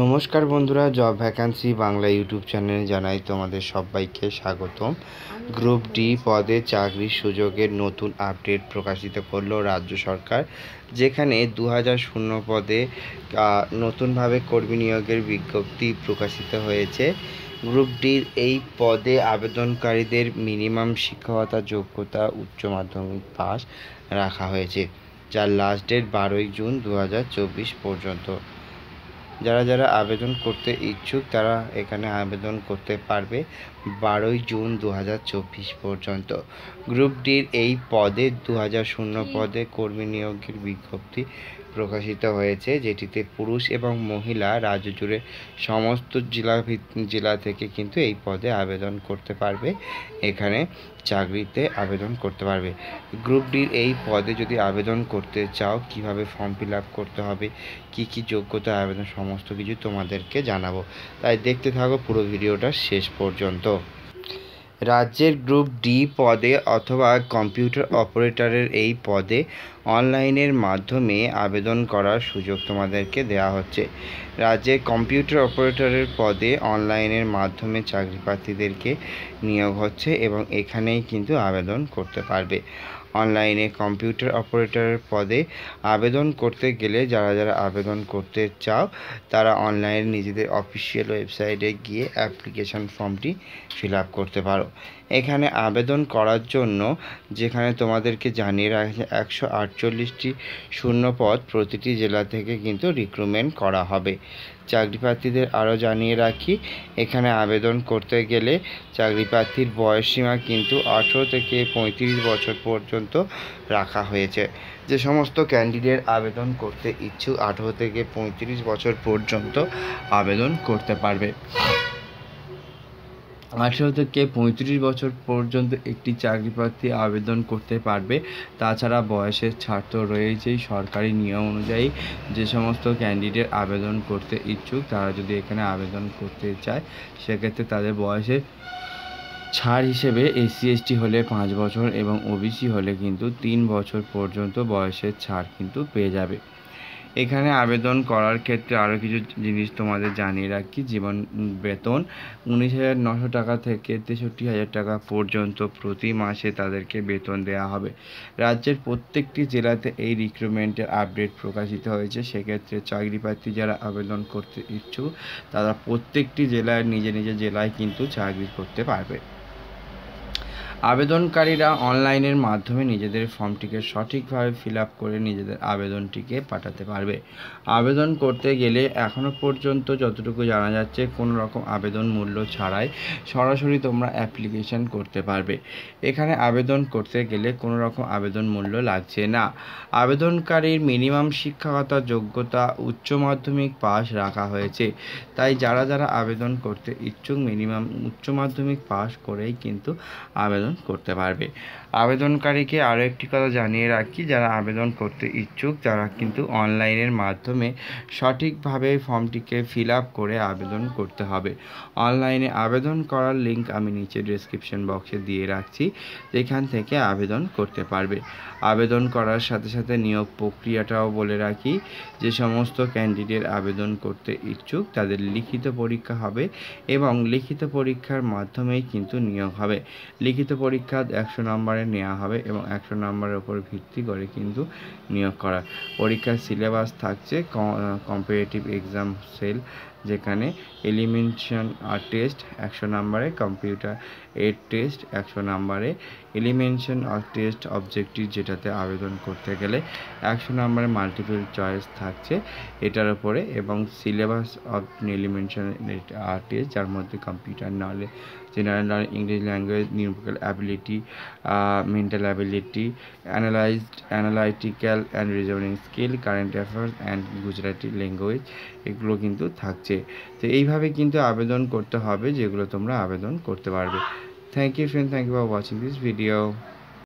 নমস্কার বন্ধুরা job vacancy Bangla YouTube চ্যানেলে জানাই তোমাদের সবাইকে স্বাগতম গ্রুপ ডি পদে চাকরির সুযোগের নতুন আপডেট প্রকাশিত করল রাজ্য সরকার যেখানে দু হাজার শূন্য পদে নতুনভাবে কর্মী নিয়োগের বিজ্ঞপ্তি প্রকাশিত হয়েছে গ্রুপ ডির এই পদে আবেদনকারীদের মিনিমাম শিক্ষকতা যোগ্যতা উচ্চ মাধ্যমিক পাস রাখা হয়েছে যার লাস্ট ডেট বারোই জুন দু পর্যন্ত যারা যারা আবেদন করতে ইচ্ছুক তারা এখানে আবেদন করতে পারবে বারোই জুন দু পর্যন্ত গ্রুপ ডির এই পদে দু শূন্য পদে কর্মী নিয়োগের বিজ্ঞপ্তি প্রকাশিত হয়েছে যেটিতে পুরুষ এবং মহিলা রাজ্য জুড়ে সমস্ত জেলা জেলা থেকে কিন্তু এই পদে আবেদন করতে পারবে এখানে চাকরিতে আবেদন করতে পারবে গ্রুপ ডির এই পদে যদি আবেদন করতে চাও কিভাবে ফর্ম ফিল আপ করতে হবে কি কি যোগ্যতা আবেদন সমস্ত কিছু তোমাদেরকে জানাবো তাই দেখতে থাকো পুরো ভিডিওটা শেষ পর্যন্ত রাজ্যের গ্রুপ ডি পদে অথবা কম্পিউটার অপারেটরের এই পদে অনলাইনের মাধ্যমে আবেদন করার সুযোগ তোমাদেরকে দেওয়া হচ্ছে রাজ্যে কম্পিউটার অপারেটরের পদে অনলাইনের মাধ্যমে চাকরি প্রার্থীদেরকে নিয়োগ হচ্ছে এবং এখানেই কিন্তু আবেদন করতে পারবে অনলাইনে কম্পিউটার অপারেটর পদে আবেদন করতে গেলে যারা যারা আবেদন করতে চাও তারা অনলাইনে নিজেদের অফিসিয়াল ওয়েবসাইটে গিয়ে অ্যাপ্লিকেশন ফর্মটি ফিল করতে পারো এখানে আবেদন করার জন্য যেখানে তোমাদেরকে জানিয়ে রাখছে একশো আটচল্লিশটি শূন্যপদ প্রতিটি জেলা থেকে কিন্তু রিক্রুটমেন্ট করা হবে চাকরি প্রার্থীদের আরও জানিয়ে রাখি এখানে আবেদন করতে গেলে চাকরি প্রার্থীর বয়সসীমা কিন্তু আঠেরো থেকে পঁয়ত্রিশ বছর পর্যন্ত পর্যন্ত রাখা হয়েছে যে সমস্ত ক্যান্ডিডেট আবেদন করতে ইচ্ছুক আঠেরো থেকে পঁয়ত্রিশ বছর পর্যন্ত আবেদন করতে পারবে আঠেরো থেকে পঁয়ত্রিশ বছর পর্যন্ত একটি চাকরি প্রার্থী আবেদন করতে পারবে তাছাড়া বয়সের ছাড় তো রয়েছেই সরকারি নিয়ম অনুযায়ী যে সমস্ত ক্যান্ডিডেট আবেদন করতে ইচ্ছুক তারা যদি এখানে আবেদন করতে চায় সেক্ষেত্রে তাদের বয়সের ছাড় হিসেবে এসসি এসটি হলে পাঁচ বছর এবং ওবিসি হলে কিন্তু তিন বছর পর্যন্ত বয়সের ছাড় কিন্তু পেয়ে যাবে এখানে আবেদন করার ক্ষেত্রে আরও কিছু জিনিস তোমাদের জানিয়ে রাখি জীবন বেতন উনিশ হাজার নশো টাকা থেকে তেষট্টি হাজার টাকা পর্যন্ত প্রতি মাসে তাদেরকে বেতন দেওয়া হবে রাজ্যের প্রত্যেকটি জেলাতে এই রিক্রুটমেন্টের আপডেট প্রকাশিত হয়েছে সেক্ষেত্রে চাকরি প্রার্থী যারা আবেদন করতে ইচ্ছুক তারা প্রত্যেকটি জেলায় নিজে নিজে জেলায় কিন্তু চাকরি করতে পারবে আবেদনকারীরা অনলাইনের মাধ্যমে নিজেদের ফর্মটিকে সঠিকভাবে ফিল করে নিজেদের আবেদনটিকে পাঠাতে পারবে আবেদন করতে গেলে এখনও পর্যন্ত যতটুকু জানা যাচ্ছে কোনো রকম আবেদন মূল্য ছাড়াই সরাসরি তোমরা অ্যাপ্লিকেশন করতে পারবে এখানে আবেদন করতে গেলে কোনো রকম আবেদন মূল্য লাগছে না আবেদনকারীর মিনিমাম শিক্ষাগত যোগ্যতা উচ্চ মাধ্যমিক পাশ রাখা হয়েছে তাই যারা যারা আবেদন করতে ইচ্ছুক মিনিমাম উচ্চ মাধ্যমিক পাশ করেই কিন্তু আবেদন আবেদন করতে পারবে আবেদনকারীকে আরও একটি কথা জানিয়ে রাখি যারা আবেদন করতে ইচ্ছুক তারা কিন্তু অনলাইনের মাধ্যমে সঠিকভাবে ফর্মটিকে ফিল আপ করে আবেদন করতে হবে অনলাইনে আবেদন করার লিঙ্ক আমি নিচে ডিসক্রিপশন বক্সে দিয়ে রাখছি যেখান থেকে আবেদন করতে পারবে আবেদন করার সাথে সাথে নিয়োগ প্রক্রিয়াটাও বলে রাখি যে সমস্ত ক্যান্ডিডেট আবেদন করতে ইচ্ছুক তাদের লিখিত পরীক্ষা হবে এবং লিখিত পরীক্ষার মাধ্যমেই কিন্তু নিয়োগ হবে লিখিত পরীক্ষা একশো নম্বরে নেওয়া হবে এবং একশো নম্বরের উপর ভিত্তি করে কিন্তু নিয়োগ করা পরীক্ষার সিলেবাস থাকছে কম্পিটিটিভ এক্সাম সেল যেখানে এলিমেন্টেশন টেস্ট একশো নম্বরে কম্পিউটার এড টেস্ট একশো নম্বরে এলিমেন্টেশন টেস্ট অবজেক্টিভ যেটাতে আবেদন করতে গেলে একশো নম্বরে মাল্টিপল চয়েস থাকছে এটার উপরে এবং সিলেবাস অব এলিমেন্টেশন টেস্ট যার মধ্যে computer knowledge general English language numerical ability mental ability analysed analytical and reasoning skill current affairs and Gujarati language এগুলো কিন্তু থাকছে তো এইভাবে কিন্তু আবেদন করতে হবে যেগুলো তোমরা আবেদন করতে পারবে thank you friend thank you for watching this video